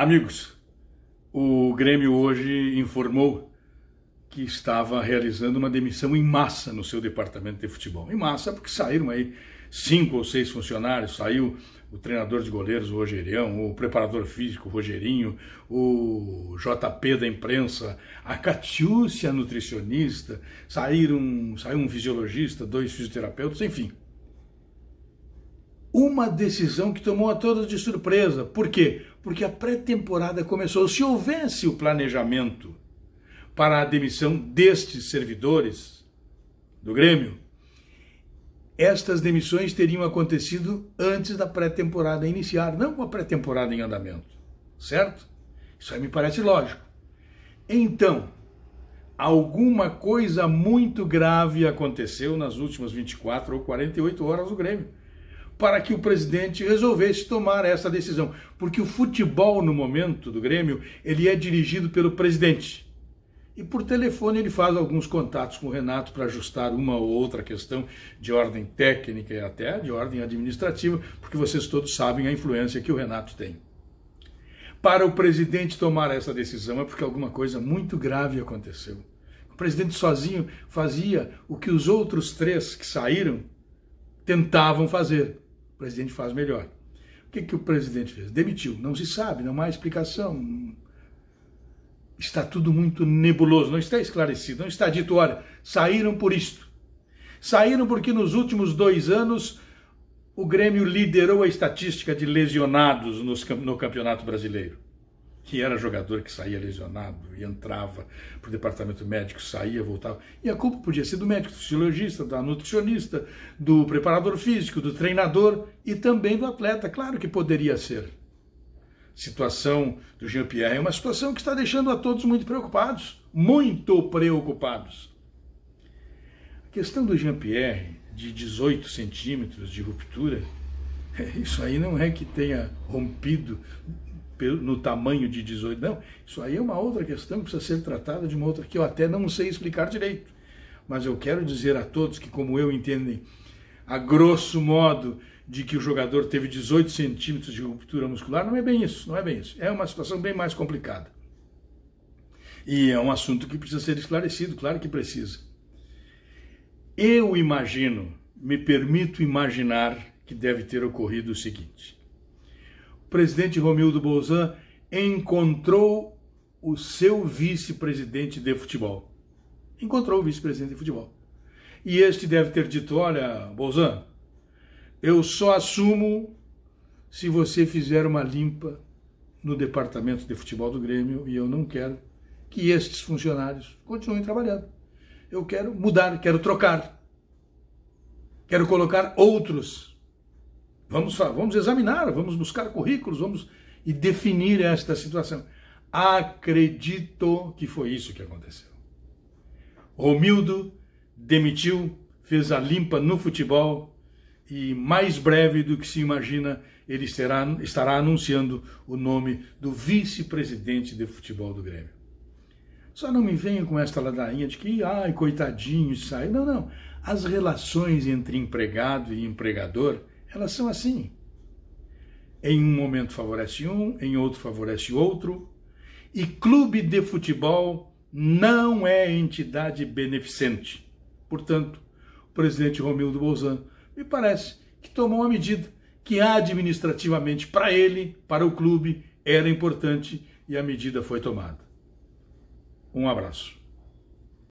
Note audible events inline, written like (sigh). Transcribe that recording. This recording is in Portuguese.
Amigos, o Grêmio hoje informou que estava realizando uma demissão em massa no seu departamento de futebol. Em massa, porque saíram aí cinco ou seis funcionários, saiu o treinador de goleiros, o Rogerião, o preparador físico, o Rogerinho, o JP da imprensa, a Catiúcia, nutricionista, saíram, saiu um fisiologista, dois fisioterapeutas, enfim uma decisão que tomou a todos de surpresa. Por quê? Porque a pré-temporada começou. Se houvesse o planejamento para a demissão destes servidores do Grêmio, estas demissões teriam acontecido antes da pré-temporada iniciar, não com a pré-temporada em andamento. Certo? Isso aí me parece lógico. Então, alguma coisa muito grave aconteceu nas últimas 24 ou 48 horas do Grêmio para que o presidente resolvesse tomar essa decisão. Porque o futebol, no momento do Grêmio, ele é dirigido pelo presidente. E por telefone ele faz alguns contatos com o Renato para ajustar uma ou outra questão de ordem técnica e até de ordem administrativa, porque vocês todos sabem a influência que o Renato tem. Para o presidente tomar essa decisão é porque alguma coisa muito grave aconteceu. O presidente sozinho fazia o que os outros três que saíram tentavam fazer o presidente faz melhor. O que, que o presidente fez? Demitiu. Não se sabe, não há explicação. Está tudo muito nebuloso, não está esclarecido, não está dito, olha, saíram por isto. Saíram porque nos últimos dois anos o Grêmio liderou a estatística de lesionados no Campeonato Brasileiro que era jogador que saía lesionado e entrava para o departamento médico, saía, voltava. E a culpa podia ser do médico, do fisiologista, da nutricionista, do preparador físico, do treinador e também do atleta. Claro que poderia ser. Situação do Jean-Pierre é uma situação que está deixando a todos muito preocupados, muito preocupados. A questão do Jean-Pierre, de 18 centímetros de ruptura, (laughs) isso aí não é que tenha rompido no tamanho de 18. Não, isso aí é uma outra questão que precisa ser tratada de uma outra que eu até não sei explicar direito. Mas eu quero dizer a todos que, como eu entendo a grosso modo, de que o jogador teve 18 centímetros de ruptura muscular, não é bem isso, não é bem isso. É uma situação bem mais complicada. E é um assunto que precisa ser esclarecido, claro que precisa. Eu imagino, me permito imaginar que deve ter ocorrido o seguinte presidente Romildo Bolzan encontrou o seu vice-presidente de futebol. Encontrou o vice-presidente de futebol. E este deve ter dito: Olha, Bolzan, eu só assumo se você fizer uma limpa no departamento de futebol do Grêmio e eu não quero que estes funcionários continuem trabalhando. Eu quero mudar, quero trocar. Quero colocar outros Vamos, vamos examinar, vamos buscar currículos, vamos e definir esta situação. Acredito que foi isso que aconteceu. Romildo demitiu, fez a limpa no futebol e mais breve do que se imagina, ele estará, estará anunciando o nome do vice-presidente de futebol do Grêmio. Só não me venho com esta ladainha de que, ai, coitadinho, saiu. Não, não. As relações entre empregado e empregador elas são assim. Em um momento favorece um, em outro favorece outro. E clube de futebol não é entidade beneficente. Portanto, o presidente Romildo Bolzano me parece que tomou uma medida que administrativamente para ele, para o clube, era importante e a medida foi tomada. Um abraço.